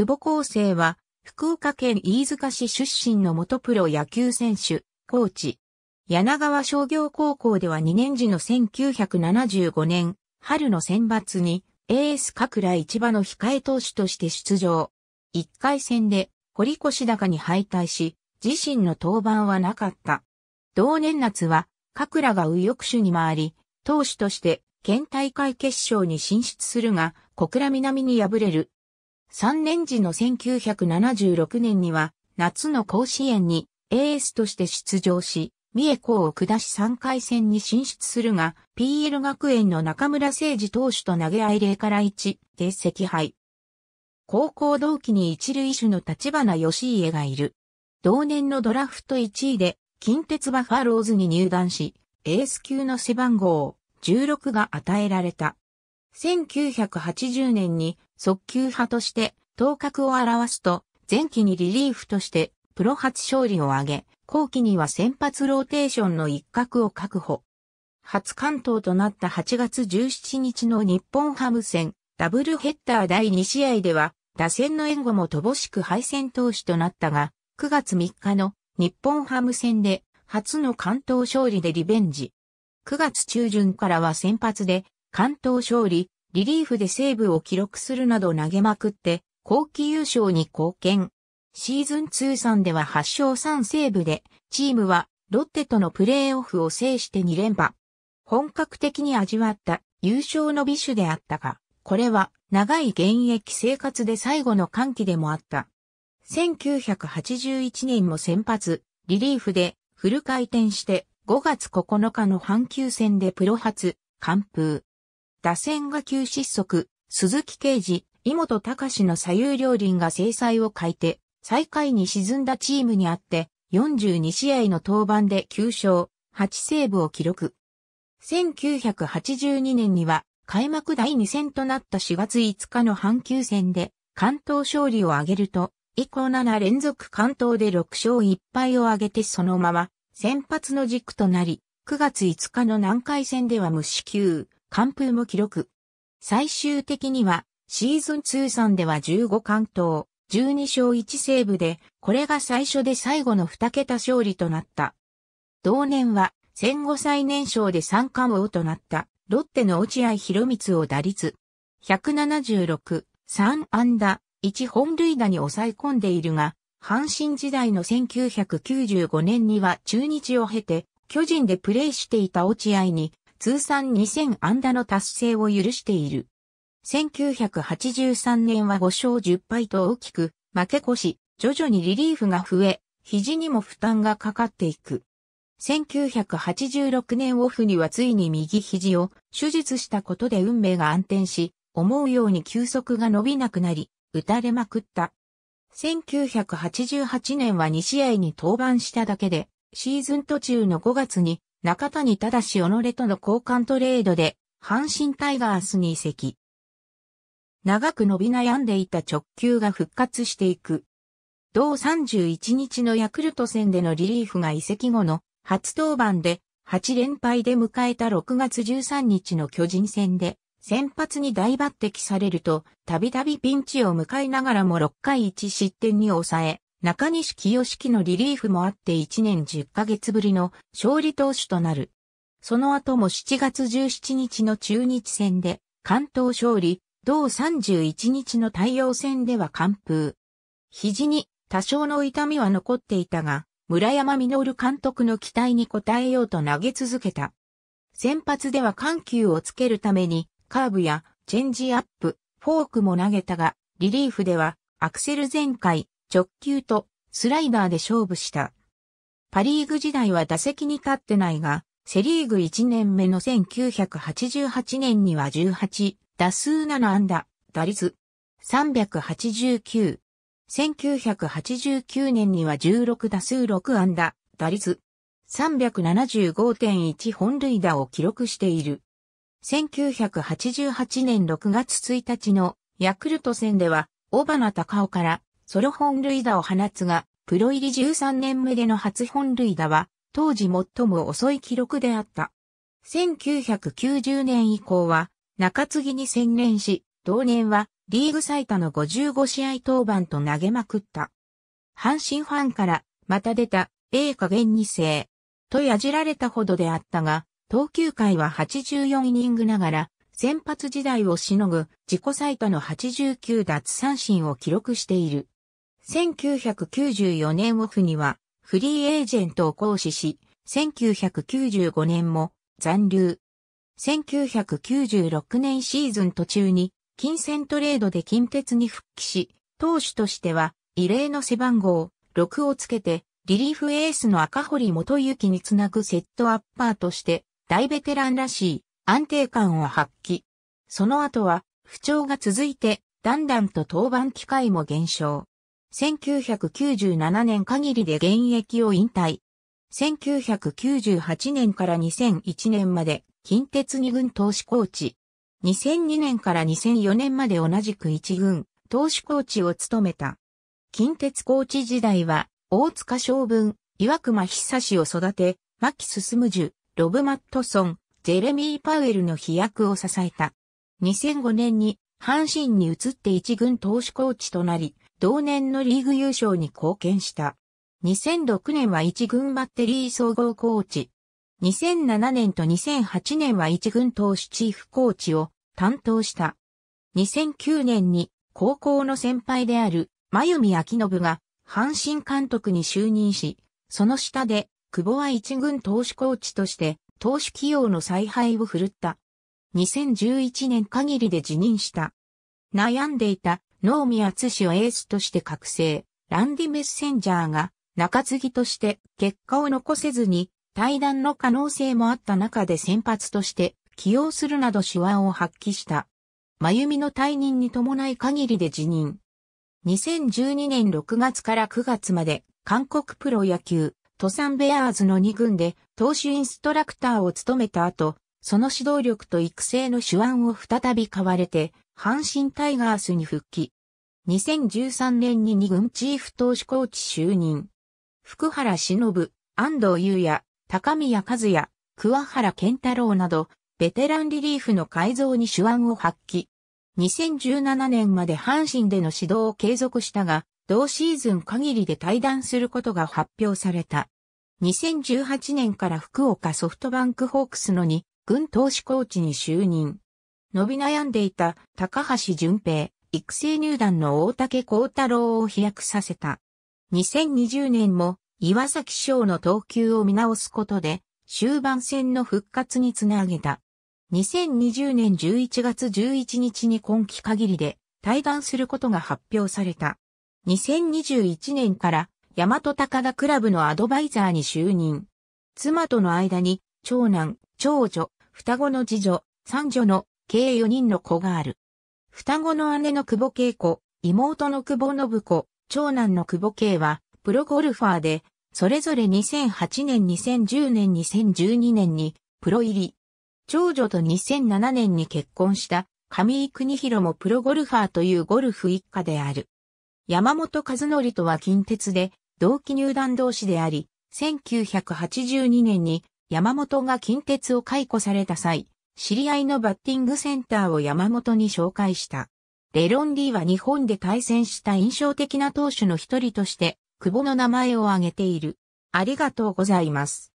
久保厚生は、福岡県飯塚市出身の元プロ野球選手、コーチ。柳川商業高校では2年時の1975年、春の選抜に、エース各来市場の控え投手として出場。1回戦で、堀越高に敗退し、自身の登板はなかった。同年夏は、各らが右翼手に回り、投手として、県大会決勝に進出するが、小倉南に敗れる。3年時の1976年には、夏の甲子園にエースとして出場し、三重校を下し3回戦に進出するが、PL 学園の中村誠二投手と投げ合い例から1で赤敗。高校同期に一塁手の立花義家がいる。同年のドラフト1位で、近鉄バファローズに入団し、エース級の背番号16が与えられた。1980年に速球派として頭角を表すと、前期にリリーフとしてプロ初勝利を挙げ、後期には先発ローテーションの一角を確保。初関東となった8月17日の日本ハム戦、ダブルヘッダー第2試合では、打線の援護も乏しく敗戦投手となったが、9月3日の日本ハム戦で、初の関東勝利でリベンジ。9月中旬からは先発で、関東勝利、リリーフでセーブを記録するなど投げまくって、後期優勝に貢献。シーズン通算では8勝3セーブで、チームはロッテとのプレーオフを制して2連覇。本格的に味わった優勝の美酒であったが、これは長い現役生活で最後の歓喜でもあった。1981年も先発、リリーフでフル回転して5月9日の阪急戦でプロ初、完封。打線が急失速、鈴木刑事、井本隆の左右両輪が制裁を欠いて、最下位に沈んだチームにあって、42試合の登板で9勝、8セーブを記録。1982年には、開幕第2戦となった4月5日の阪急戦で、関東勝利を挙げると、以降7連続関東で6勝1敗を挙げてそのまま、先発の軸となり、9月5日の南海戦では無四球、完封も記録。最終的には、シーズン通算では15完投、12勝1セーブで、これが最初で最後の2桁勝利となった。同年は、戦後最年少で三冠王となった、ロッテの落合博光を打率、176、3安打、1本塁打に抑え込んでいるが、阪神時代の1995年には中日を経て、巨人でプレーしていた落合に通算2000安打の達成を許している。1983年は5勝10敗と大きく負け越し、徐々にリリーフが増え、肘にも負担がかかっていく。1986年オフにはついに右肘を手術したことで運命が暗転し、思うように球速が伸びなくなり、打たれまくった。1988年は2試合に登板しただけで、シーズン途中の5月に中谷忠己との交換トレードで、阪神タイガースに移籍。長く伸び悩んでいた直球が復活していく。同31日のヤクルト戦でのリリーフが移籍後の初登板で8連敗で迎えた6月13日の巨人戦で先発に大抜擢されるとたびたびピンチを迎えながらも6回1失点に抑え中西清樹のリリーフもあって1年10ヶ月ぶりの勝利投手となる。その後も7月17日の中日戦で関東勝利、同31日の対応戦では完封。肘に多少の痛みは残っていたが、村山実監督の期待に応えようと投げ続けた。先発では緩急をつけるために、カーブやチェンジアップ、フォークも投げたが、リリーフではアクセル全開、直球とスライダーで勝負した。パリーグ時代は打席に立ってないが、セリーグ1年目の1988年には18、打数7安打、打率389。1989年には16打数6安打、打率375.1本塁打を記録している。1988年6月1日のヤクルト戦では、小花高尾からソロ本塁打を放つが、プロ入り13年目での初本塁打は、当時最も遅い記録であった。1990年以降は、中継ぎに専念し、同年はリーグ最多の55試合登板と投げまくった。阪神ファンから、また出た、A 加減2世。とやじられたほどであったが、投球回は84イニングながら、先発時代をしのぐ自己最多の89奪三振を記録している。1994年オフにはフリーエージェントを行使し、1995年も残留。1996年シーズン途中に金銭トレードで近鉄に復帰し、投手としては異例の背番号6をつけてリリーフエースの赤堀元幸につなぐセットアッパーとして大ベテランらしい安定感を発揮。その後は不調が続いてだんだんと登板機会も減少。1997年限りで現役を引退。1998年から2001年まで近鉄二軍投手コーチ。2002年から2004年まで同じく一軍投手コーチを務めた。近鉄コーチ時代は大塚将軍、岩隈久志を育て、牧進樹、ロブ・マットソン、ジェレミー・パウエルの飛躍を支えた。2005年に阪神に移って一軍投手コーチとなり、同年のリーグ優勝に貢献した。2006年は一軍バッテリー総合コーチ。2007年と2008年は一軍投手チーフコーチを担当した。2009年に高校の先輩である真由美明信が阪神監督に就任し、その下で久保は一軍投手コーチとして投手起用の采配を振るった。2011年限りで辞任した。悩んでいた能見厚史をエースとして覚醒、ランディ・メッセンジャーが中継ぎとして結果を残せずに対談の可能性もあった中で先発として起用するなど手腕を発揮した。真由美の退任に伴い限りで辞任。2012年6月から9月まで韓国プロ野球、トサンベアーズの2軍で投手インストラクターを務めた後、その指導力と育成の手腕を再び買われて、阪神タイガースに復帰。2013年に2軍チーフ投手コーチ就任。福原忍、安藤優也、高宮和也、桑原健太郎など、ベテランリリーフの改造に手腕を発揮。2017年まで阪神での指導を継続したが、同シーズン限りで退団することが発表された。2018年から福岡ソフトバンクホークスの2軍投手コーチに就任。伸び悩んでいた高橋淳平、育成入団の大竹幸太郎を飛躍させた。2020年も岩崎翔の投球を見直すことで終盤戦の復活につなげた。2020年11月11日に今季限りで対談することが発表された。2021年から大和高田クラブのアドバイザーに就任。妻との間に長男、長女、双子の次女、三女の計4人の子がある。双子の姉の久保恵子、妹の久保信子、長男の久保慶は、プロゴルファーで、それぞれ2008年、2010年、2012年に、プロ入り。長女と2007年に結婚した、上井国広もプロゴルファーというゴルフ一家である。山本和則とは近鉄で、同期入団同士であり、1982年に山本が近鉄を解雇された際、知り合いのバッティングセンターを山本に紹介した。レロンディは日本で対戦した印象的な投手の一人として、久保の名前を挙げている。ありがとうございます。